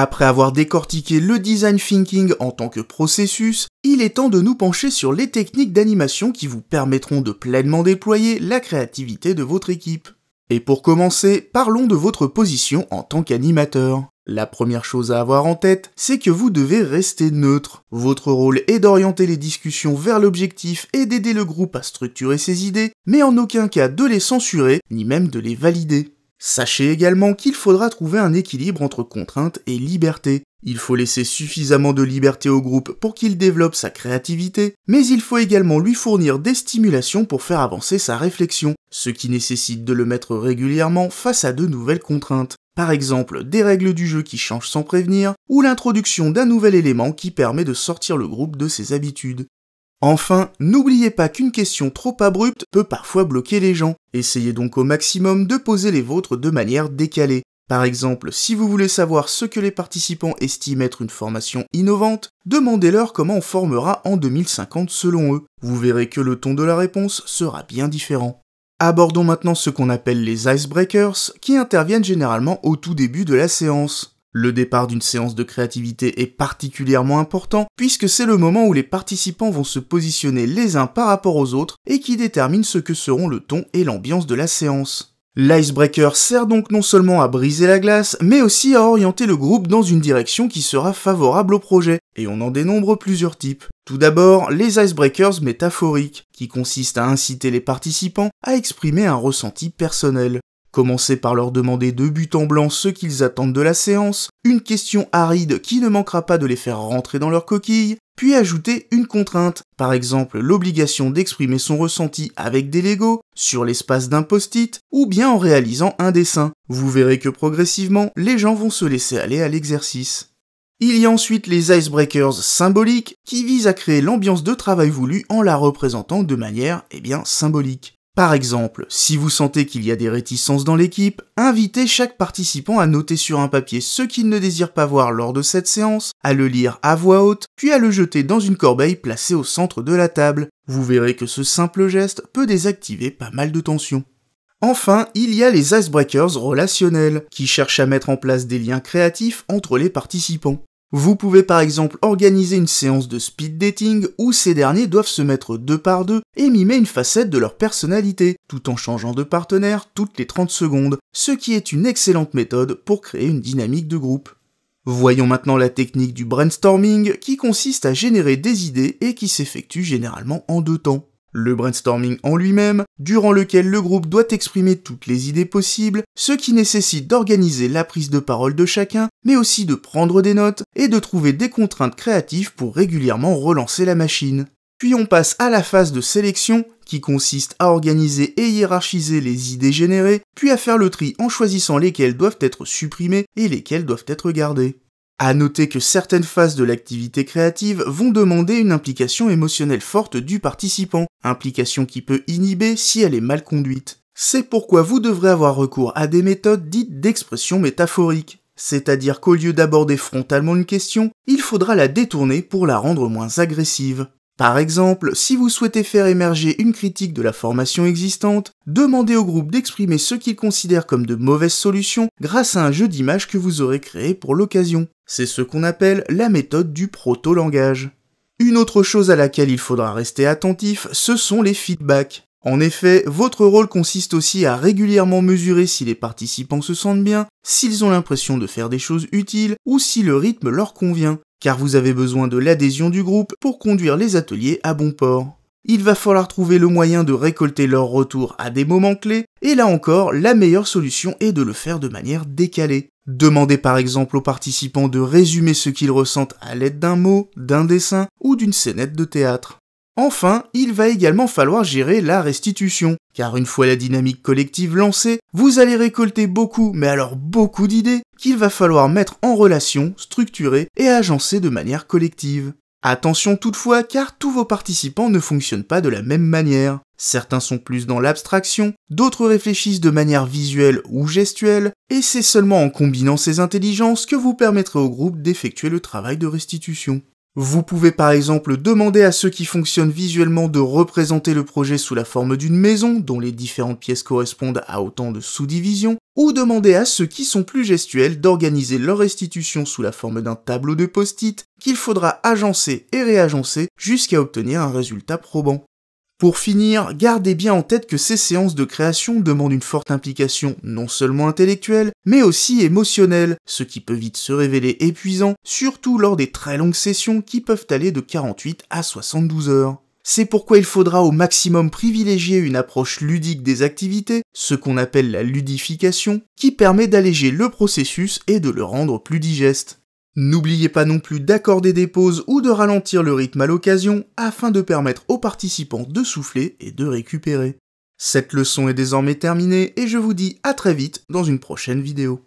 Après avoir décortiqué le design thinking en tant que processus, il est temps de nous pencher sur les techniques d'animation qui vous permettront de pleinement déployer la créativité de votre équipe. Et pour commencer, parlons de votre position en tant qu'animateur. La première chose à avoir en tête, c'est que vous devez rester neutre. Votre rôle est d'orienter les discussions vers l'objectif et d'aider le groupe à structurer ses idées, mais en aucun cas de les censurer, ni même de les valider. Sachez également qu'il faudra trouver un équilibre entre contrainte et liberté. Il faut laisser suffisamment de liberté au groupe pour qu'il développe sa créativité, mais il faut également lui fournir des stimulations pour faire avancer sa réflexion, ce qui nécessite de le mettre régulièrement face à de nouvelles contraintes. Par exemple, des règles du jeu qui changent sans prévenir, ou l'introduction d'un nouvel élément qui permet de sortir le groupe de ses habitudes. Enfin, n'oubliez pas qu'une question trop abrupte peut parfois bloquer les gens. Essayez donc au maximum de poser les vôtres de manière décalée. Par exemple, si vous voulez savoir ce que les participants estiment être une formation innovante, demandez-leur comment on formera en 2050 selon eux. Vous verrez que le ton de la réponse sera bien différent. Abordons maintenant ce qu'on appelle les icebreakers, qui interviennent généralement au tout début de la séance. Le départ d'une séance de créativité est particulièrement important puisque c'est le moment où les participants vont se positionner les uns par rapport aux autres et qui détermine ce que seront le ton et l'ambiance de la séance. L'icebreaker sert donc non seulement à briser la glace, mais aussi à orienter le groupe dans une direction qui sera favorable au projet, et on en dénombre plusieurs types. Tout d'abord, les icebreakers métaphoriques, qui consistent à inciter les participants à exprimer un ressenti personnel. Commencez par leur demander de but en blanc ce qu'ils attendent de la séance, une question aride qui ne manquera pas de les faire rentrer dans leur coquille, puis ajoutez une contrainte, par exemple l'obligation d'exprimer son ressenti avec des Legos, sur l'espace d'un post-it, ou bien en réalisant un dessin. Vous verrez que progressivement, les gens vont se laisser aller à l'exercice. Il y a ensuite les icebreakers symboliques qui visent à créer l'ambiance de travail voulue en la représentant de manière, eh bien, symbolique. Par exemple, si vous sentez qu'il y a des réticences dans l'équipe, invitez chaque participant à noter sur un papier ce qu'il ne désire pas voir lors de cette séance, à le lire à voix haute, puis à le jeter dans une corbeille placée au centre de la table. Vous verrez que ce simple geste peut désactiver pas mal de tensions. Enfin, il y a les icebreakers relationnels, qui cherchent à mettre en place des liens créatifs entre les participants. Vous pouvez par exemple organiser une séance de speed dating où ces derniers doivent se mettre deux par deux et mimer une facette de leur personnalité, tout en changeant de partenaire toutes les 30 secondes, ce qui est une excellente méthode pour créer une dynamique de groupe. Voyons maintenant la technique du brainstorming qui consiste à générer des idées et qui s'effectue généralement en deux temps. Le brainstorming en lui-même, durant lequel le groupe doit exprimer toutes les idées possibles, ce qui nécessite d'organiser la prise de parole de chacun, mais aussi de prendre des notes et de trouver des contraintes créatives pour régulièrement relancer la machine. Puis on passe à la phase de sélection, qui consiste à organiser et hiérarchiser les idées générées, puis à faire le tri en choisissant lesquelles doivent être supprimées et lesquelles doivent être gardées. À noter que certaines phases de l'activité créative vont demander une implication émotionnelle forte du participant, implication qui peut inhiber si elle est mal conduite. C'est pourquoi vous devrez avoir recours à des méthodes dites d'expression métaphorique, c'est-à-dire qu'au lieu d'aborder frontalement une question, il faudra la détourner pour la rendre moins agressive. Par exemple, si vous souhaitez faire émerger une critique de la formation existante, demandez au groupe d'exprimer ce qu'il considère comme de mauvaises solutions grâce à un jeu d'images que vous aurez créé pour l'occasion. C'est ce qu'on appelle la méthode du proto-langage. Une autre chose à laquelle il faudra rester attentif, ce sont les feedbacks. En effet, votre rôle consiste aussi à régulièrement mesurer si les participants se sentent bien, s'ils ont l'impression de faire des choses utiles ou si le rythme leur convient, car vous avez besoin de l'adhésion du groupe pour conduire les ateliers à bon port. Il va falloir trouver le moyen de récolter leur retour à des moments clés, et là encore, la meilleure solution est de le faire de manière décalée. Demandez par exemple aux participants de résumer ce qu'ils ressentent à l'aide d'un mot, d'un dessin ou d'une scénette de théâtre. Enfin, il va également falloir gérer la restitution, car une fois la dynamique collective lancée, vous allez récolter beaucoup, mais alors beaucoup d'idées, qu'il va falloir mettre en relation, structurer et agencer de manière collective. Attention toutefois, car tous vos participants ne fonctionnent pas de la même manière. Certains sont plus dans l'abstraction, d'autres réfléchissent de manière visuelle ou gestuelle, et c'est seulement en combinant ces intelligences que vous permettrez au groupe d'effectuer le travail de restitution. Vous pouvez par exemple demander à ceux qui fonctionnent visuellement de représenter le projet sous la forme d'une maison dont les différentes pièces correspondent à autant de sous-divisions, ou demander à ceux qui sont plus gestuels d'organiser leur restitution sous la forme d'un tableau de post-it qu'il faudra agencer et réagencer jusqu'à obtenir un résultat probant. Pour finir, gardez bien en tête que ces séances de création demandent une forte implication non seulement intellectuelle, mais aussi émotionnelle, ce qui peut vite se révéler épuisant, surtout lors des très longues sessions qui peuvent aller de 48 à 72 heures. C'est pourquoi il faudra au maximum privilégier une approche ludique des activités, ce qu'on appelle la ludification, qui permet d'alléger le processus et de le rendre plus digeste. N'oubliez pas non plus d'accorder des pauses ou de ralentir le rythme à l'occasion afin de permettre aux participants de souffler et de récupérer. Cette leçon est désormais terminée et je vous dis à très vite dans une prochaine vidéo.